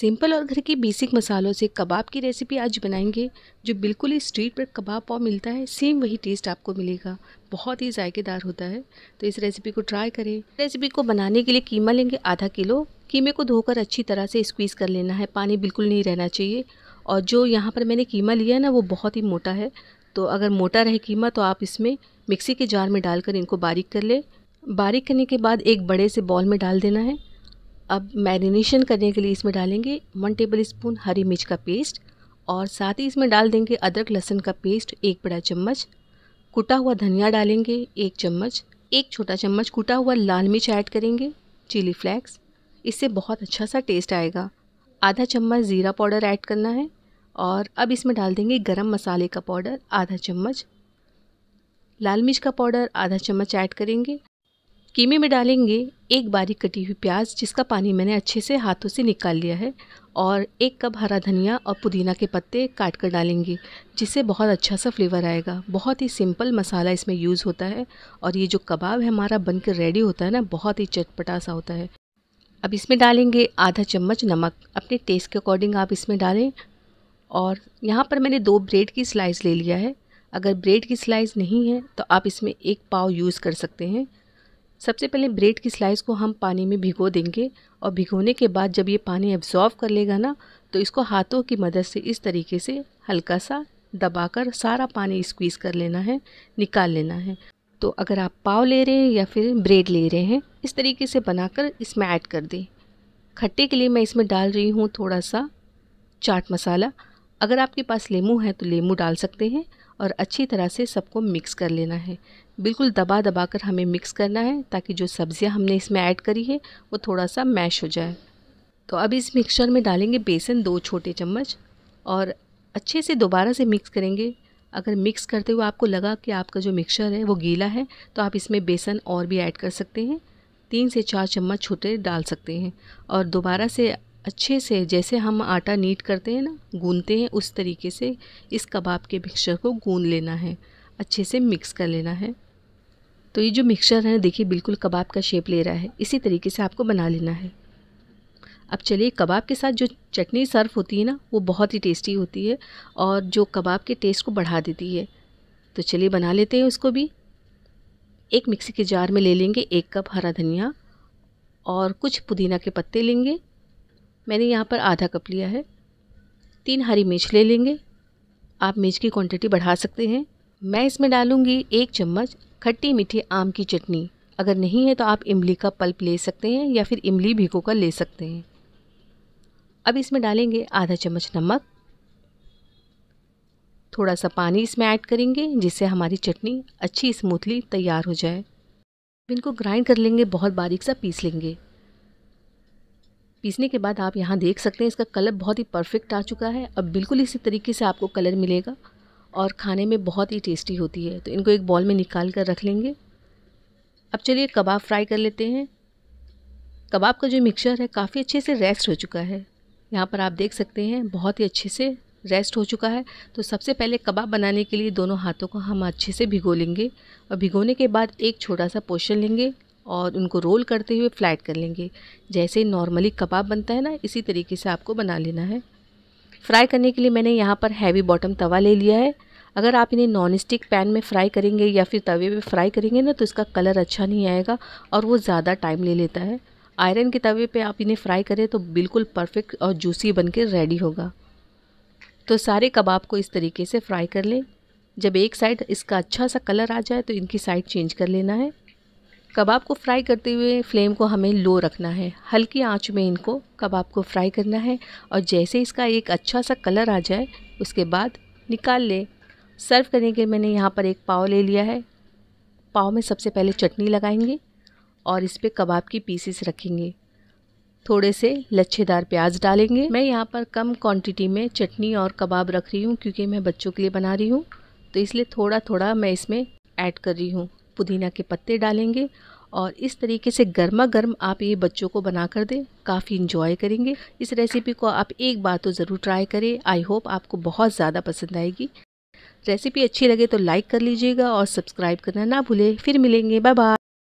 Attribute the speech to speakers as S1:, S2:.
S1: simple और घर के बेसिक मसालों से कबाब की रेसिपी आज बनाएंगे जो बिल्कुल ही स्ट्रीट पर कबाब पाव मिलता है सेम वही टेस्ट आपको मिलेगा बहुत ही जायकेदार होता है तो इस रेसिपी को ट्राई करें रेसिपी को बनाने के लिए कीमा लेंगे आधा किलो कीमे को धोकर अच्छी तरह से स्क्वीज़ कर लेना है पानी बिल्कुल नहीं रहना चाहिए और जो यहाँ पर मैंने कीमा लिया है ना वो बहुत ही मोटा है तो अगर मोटा रहे कीमा तो आप इसमें मिक्सी के जार में डालकर इनको बारीक कर ले बारीक करने के बाद एक बड़े से बॉल में डाल देना है अब मैरिनेशन करने के लिए इसमें डालेंगे वन टेबल स्पून हरी मिर्च का पेस्ट और साथ ही इसमें डाल देंगे अदरक लहसुन का पेस्ट एक बड़ा चम्मच कुटा हुआ धनिया डालेंगे एक चम्मच एक छोटा चम्मच कुटा हुआ लाल मिर्च ऐड करेंगे चिली फ्लैक्स इससे बहुत अच्छा सा टेस्ट आएगा आधा चम्मच ज़ीरा पाउडर ऐड करना है और अब इसमें डाल देंगे गरम मसाले का पाउडर आधा चम्मच लाल मिर्च का पाउडर आधा चम्मच ऐड करेंगे कीमे में डालेंगे एक बारीक कटी हुई प्याज जिसका पानी मैंने अच्छे से हाथों से निकाल लिया है और एक कप हरा धनिया और पुदीना के पत्ते काट कर डालेंगे जिससे बहुत अच्छा सा फ्लेवर आएगा बहुत ही सिंपल मसाला इसमें यूज़ होता है और ये जो कबाब है हमारा बन कर रेडी होता है ना बहुत ही चटपटा सा होता है अब इसमें डालेंगे आधा चम्मच नमक अपने टेस्ट के अकॉर्डिंग आप इसमें डालें और यहाँ पर मैंने दो ब्रेड की स्लाइस ले लिया है अगर ब्रेड की स्लाइस नहीं है तो आप इसमें एक पाव यूज़ कर सकते हैं सबसे पहले ब्रेड की स्लाइस को हम पानी में भिगो देंगे और भिगोने के बाद जब ये पानी एब्जॉर्व कर लेगा ना तो इसको हाथों की मदद से इस तरीके से हल्का सा दबाकर सारा पानी स्क्वीज़ कर लेना है निकाल लेना है तो अगर आप पाव ले रहे हैं या फिर ब्रेड ले रहे हैं इस तरीके से बनाकर इसमें ऐड कर दें खट्टे के लिए मैं इसमें डाल रही हूँ थोड़ा सा चाट मसाला अगर आपके पास लेमू है तो लेमू डाल सकते हैं और अच्छी तरह से सबको मिक्स कर लेना है बिल्कुल दबा दबा कर हमें मिक्स करना है ताकि जो सब्ज़ियाँ हमने इसमें ऐड करी है वो थोड़ा सा मैश हो जाए तो अब इस मिक्सचर में डालेंगे बेसन दो छोटे चम्मच और अच्छे से दोबारा से मिक्स करेंगे अगर मिक्स करते हुए आपको लगा कि आपका जो मिक्सचर है वो गीला है तो आप इसमें बेसन और भी ऐड कर सकते हैं तीन से चार चम्मच छोटे डाल सकते हैं और दोबारा से अच्छे से जैसे हम आटा नीट करते हैं ना गूंदते हैं उस तरीके से इस कबाब के मिक्सचर को गूंद लेना है अच्छे से मिक्स कर लेना है तो ये जो मिक्सचर है देखिए बिल्कुल कबाब का शेप ले रहा है इसी तरीके से आपको बना लेना है अब चलिए कबाब के साथ जो चटनी सर्व होती है ना वो बहुत ही टेस्टी होती है और जो कबाब के टेस्ट को बढ़ा देती है तो चलिए बना लेते हैं उसको भी एक मिक्सी के जार में ले लेंगे एक कप हरा धनिया और कुछ पुदीना के पत्ते लेंगे मैंने यहाँ पर आधा कप लिया है तीन हरी मिर्च ले लेंगे आप मिर्च की क्वांटिटी बढ़ा सकते हैं मैं इसमें डालूँगी एक चम्मच खट्टी मीठी आम की चटनी अगर नहीं है तो आप इमली का पल्प ले सकते हैं या फिर इमली भिगो कर ले सकते हैं अब इसमें डालेंगे आधा चम्मच नमक थोड़ा सा पानी इसमें ऐड करेंगे जिससे हमारी चटनी अच्छी स्मूथली तैयार हो जाए इनको ग्राइंड कर लेंगे बहुत बारीक सा पीस लेंगे पीसने के बाद आप यहाँ देख सकते हैं इसका कलर बहुत ही परफेक्ट आ चुका है अब बिल्कुल इसी तरीके से आपको कलर मिलेगा और खाने में बहुत ही टेस्टी होती है तो इनको एक बॉल में निकाल कर रख लेंगे अब चलिए कबाब फ्राई कर लेते हैं कबाब का जो मिक्सचर है काफ़ी अच्छे से रेस्ट हो चुका है यहाँ पर आप देख सकते हैं बहुत ही अच्छे से रेस्ट हो चुका है तो सबसे पहले कबाब बनाने के लिए दोनों हाथों को हम अच्छे से भिगो लेंगे और भिगोने के बाद एक छोटा सा पोशन लेंगे और उनको रोल करते हुए फ्लैट कर लेंगे जैसे नॉर्मली कबाब बनता है ना इसी तरीके से आपको बना लेना है फ्राई करने के लिए मैंने यहाँ पर हैवी बॉटम तवा ले लिया है अगर आप इन्हें नॉन स्टिक पैन में फ्राई करेंगे या फिर तवे पे फ्राई करेंगे ना तो इसका कलर अच्छा नहीं आएगा और वो ज़्यादा टाइम ले लेता है आयरन के तवे पे आप इन्हें फ्राई करें तो बिल्कुल परफेक्ट और जूसी बन के रेडी होगा तो सारे कबाब को इस तरीके से फ्राई कर लें जब एक साइड इसका अच्छा सा कलर आ जाए तो इनकी साइड चेंज कर लेना है कबाब को फ्राई करते हुए फ्लेम को हमें लो रखना है हल्की आंच में इनको कबाब को फ्राई करना है और जैसे इसका एक अच्छा सा कलर आ जाए उसके बाद निकाल ले सर्व करने के मैंने यहाँ पर एक पाव ले लिया है पाव में सबसे पहले चटनी लगाएंगे और इस पर कबाब की पीसेस रखेंगे थोड़े से लच्छेदार प्याज डालेंगे मैं यहाँ पर कम क्वांटिटी में चटनी और कबाब रख रही हूँ क्योंकि मैं बच्चों के लिए बना रही हूँ तो इसलिए थोड़ा थोड़ा मैं इसमें ऐड कर रही हूँ पुदीना के पत्ते डालेंगे और इस तरीके से गर्मा गर्म आप ये बच्चों को बना कर दें काफ़ी इन्जॉय करेंगे इस रेसिपी को आप एक बार तो ज़रूर ट्राई करें आई होप आपको बहुत ज़्यादा पसंद आएगी रेसिपी अच्छी लगे तो लाइक कर लीजिएगा और सब्सक्राइब करना ना भूलें फिर मिलेंगे बाय बाय